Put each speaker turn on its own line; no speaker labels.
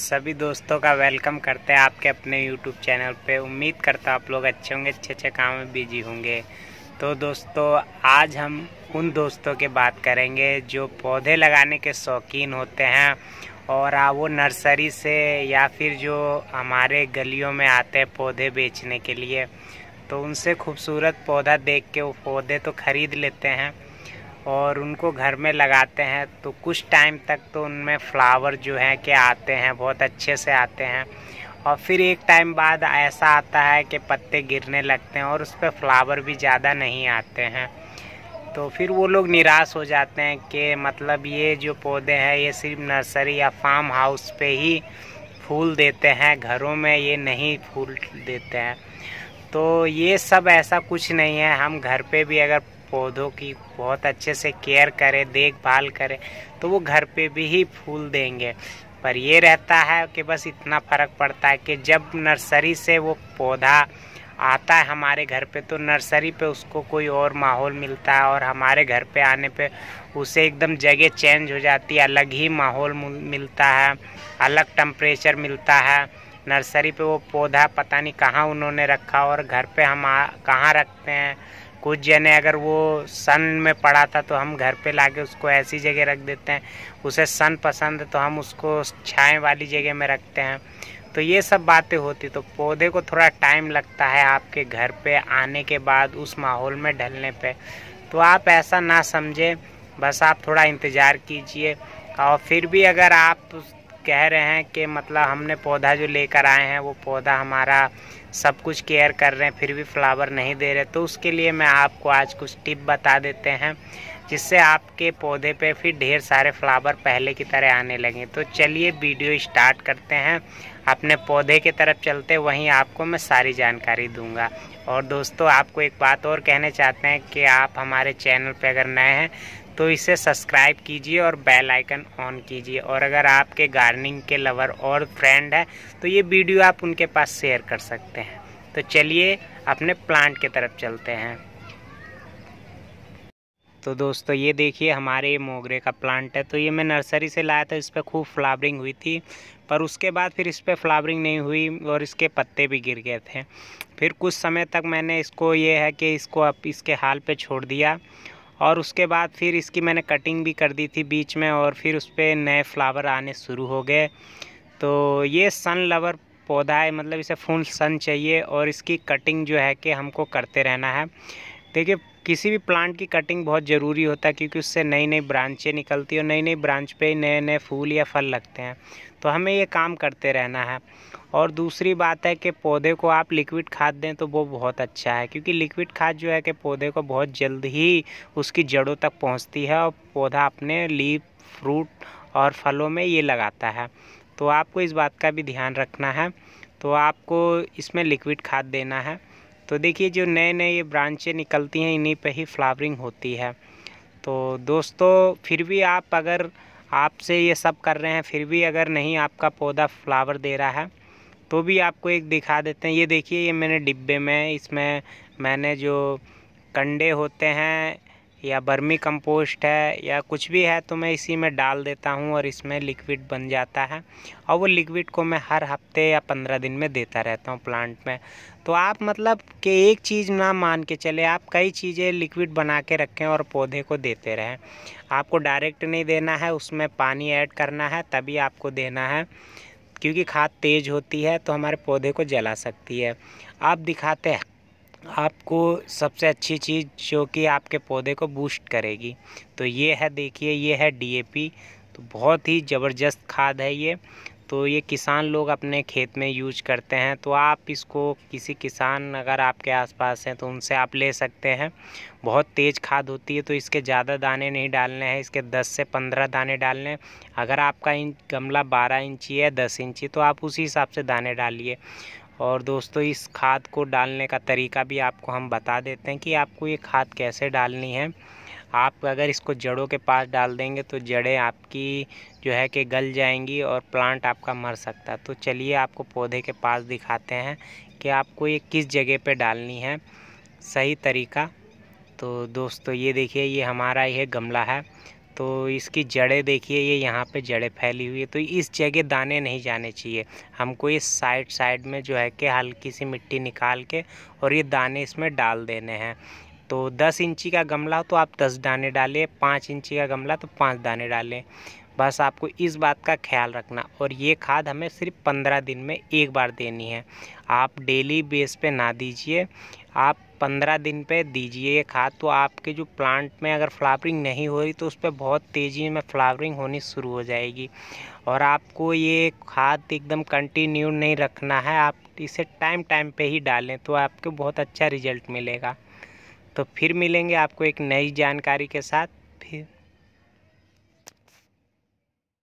सभी दोस्तों का वेलकम करते हैं आपके अपने यूट्यूब चैनल पे उम्मीद करता आप लोग अच्छे होंगे अच्छे अच्छे काम में बिजी होंगे तो दोस्तों आज हम उन दोस्तों के बात करेंगे जो पौधे लगाने के शौकीन होते हैं और वो नर्सरी से या फिर जो हमारे गलियों में आते हैं पौधे बेचने के लिए तो उनसे खूबसूरत पौधा देख के वो पौधे तो ख़रीद लेते हैं और उनको घर में लगाते हैं तो कुछ टाइम तक तो उनमें फ्लावर जो है कि आते हैं बहुत अच्छे से आते हैं और फिर एक टाइम बाद ऐसा आता है कि पत्ते गिरने लगते हैं और उस पर फ्लावर भी ज़्यादा नहीं आते हैं तो फिर वो लोग निराश हो जाते हैं कि मतलब ये जो पौधे हैं ये सिर्फ नर्सरी या फार्म हाउस पे ही फूल देते हैं घरों में ये नहीं फूल देते हैं तो ये सब ऐसा कुछ नहीं है हम घर पे भी अगर पौधों की बहुत अच्छे से केयर करें देखभाल करें तो वो घर पे भी ही फूल देंगे पर ये रहता है कि बस इतना फ़र्क पड़ता है कि जब नर्सरी से वो पौधा आता है हमारे घर पे तो नर्सरी पे उसको कोई और माहौल मिलता है और हमारे घर पे आने पे उसे एकदम जगह चेंज हो जाती है अलग ही माहौल मिलता है अलग टम्परेचर मिलता है नर्सरी पे वो पौधा पता नहीं कहाँ उन्होंने रखा और घर पे हम कहाँ रखते हैं कुछ जने अगर वो सन में पड़ा था तो हम घर पे लाके उसको ऐसी जगह रख देते हैं उसे सन पसंद है तो हम उसको छाए वाली जगह में रखते हैं तो ये सब बातें होती तो पौधे को थोड़ा टाइम लगता है आपके घर पे आने के बाद उस माहौल में ढलने पे तो आप ऐसा ना समझें बस आप थोड़ा इंतज़ार कीजिए और फिर भी अगर आप कह रहे हैं कि मतलब हमने पौधा जो लेकर आए हैं वो पौधा हमारा सब कुछ केयर कर रहे हैं फिर भी फ्लावर नहीं दे रहे तो उसके लिए मैं आपको आज कुछ टिप बता देते हैं जिससे आपके पौधे पे फिर ढेर सारे फ्लावर पहले की तरह आने लगे तो चलिए वीडियो स्टार्ट करते हैं अपने पौधे की तरफ चलते वहीं आपको मैं सारी जानकारी दूंगा और दोस्तों आपको एक बात और कहने चाहते हैं कि आप हमारे चैनल पर अगर नए हैं तो इसे सब्सक्राइब कीजिए और बेल आइकन ऑन कीजिए और अगर आपके गार्डनिंग के लवर और फ्रेंड है तो ये वीडियो आप उनके पास शेयर कर सकते हैं तो चलिए अपने प्लांट की तरफ चलते हैं तो दोस्तों ये देखिए हमारे मोगरे का प्लांट है तो ये मैं नर्सरी से लाया था इस पर खूब फ्लावरिंग हुई थी पर उसके बाद फिर इस पर फ्लावरिंग नहीं हुई और इसके पत्ते भी गिर गए थे फिर कुछ समय तक मैंने इसको ये है कि इसको अब इसके हाल पे छोड़ दिया और उसके बाद फिर इसकी मैंने कटिंग भी कर दी थी बीच में और फिर उस पर नए फ्लावर आने शुरू हो गए तो ये सन लवर पौधा है मतलब इसे फुल सन चाहिए और इसकी कटिंग जो है कि हमको करते रहना है देखिए किसी भी प्लांट की कटिंग बहुत ज़रूरी होता है क्योंकि उससे नई नई ब्रांचें निकलती हैं नई नई ब्रांच पे नए नए फूल या फल लगते हैं तो हमें ये काम करते रहना है और दूसरी बात है कि पौधे को आप लिक्विड खाद दें तो वो बहुत अच्छा है क्योंकि लिक्विड खाद जो है कि पौधे को बहुत जल्द ही उसकी जड़ों तक पहुँचती है और पौधा अपने लीप फ्रूट और फलों में ये लगाता है तो आपको इस बात का भी ध्यान रखना है तो आपको इसमें लिक्विड खाद देना है तो देखिए जो नए नए ये ब्रांचें निकलती हैं इन्हीं पे ही फ्लावरिंग होती है तो दोस्तों फिर भी आप अगर आपसे ये सब कर रहे हैं फिर भी अगर नहीं आपका पौधा फ्लावर दे रहा है तो भी आपको एक दिखा देते हैं ये देखिए ये मैंने डिब्बे में इसमें मैंने जो कंडे होते हैं या बर्मी कंपोस्ट है या कुछ भी है तो मैं इसी में डाल देता हूँ और इसमें लिक्विड बन जाता है और वो लिक्विड को मैं हर हफ्ते या पंद्रह दिन में देता रहता हूँ प्लांट में तो आप मतलब कि एक चीज़ ना मान के चले आप कई चीज़ें लिक्विड बना के रखें और पौधे को देते रहें आपको डायरेक्ट नहीं देना है उसमें पानी ऐड करना है तभी आपको देना है क्योंकि खाद तेज़ होती है तो हमारे पौधे को जला सकती है आप दिखाते हैं आपको सबसे अच्छी चीज़ जो कि आपके पौधे को बूस्ट करेगी तो ये है देखिए ये है डीएपी तो बहुत ही ज़बरदस्त खाद है ये तो ये किसान लोग अपने खेत में यूज करते हैं तो आप इसको किसी किसान अगर आपके आसपास हैं तो उनसे आप ले सकते हैं बहुत तेज़ खाद होती है तो इसके ज़्यादा दाने नहीं डालने हैं इसके 10 से 15 दाने डालने अगर आपका इंच गमला 12 इंची है 10 इंची तो आप उसी हिसाब से दाने डालिए और दोस्तों इस खाद को डालने का तरीका भी आपको हम बता देते हैं कि आपको ये खाद कैसे डालनी है आप अगर इसको जड़ों के पास डाल देंगे तो जड़ें आपकी जो है कि गल जाएंगी और प्लांट आपका मर सकता है तो चलिए आपको पौधे के पास दिखाते हैं कि आपको ये किस जगह पे डालनी है सही तरीका तो दोस्तों ये देखिए ये हमारा ये गमला है तो इसकी जड़ें देखिए ये यहाँ पे जड़ें फैली हुई है तो इस जगह दाने नहीं जाने चाहिए हमको ये साइड साइड में जो है कि हल्की सी मिट्टी निकाल के और ये दाने इसमें डाल देने हैं तो दस इंची का गमला हो तो आप दस दाने डालें पाँच इंची का गमला तो पाँच दाने डालें बस आपको इस बात का ख्याल रखना और ये खाद हमें सिर्फ पंद्रह दिन में एक बार देनी है आप डेली बेस पे ना दीजिए आप पंद्रह दिन पे दीजिए ये खाद तो आपके जो प्लांट में अगर फ्लावरिंग नहीं हो रही तो उस पर बहुत तेज़ी में फ्लावरिंग होनी शुरू हो जाएगी और आपको ये खाद एकदम कंटिन्यू नहीं रखना है आप इसे टाइम टाइम पे ही डालें तो आपको बहुत अच्छा रिजल्ट मिलेगा तो फिर मिलेंगे आपको एक नई जानकारी के साथ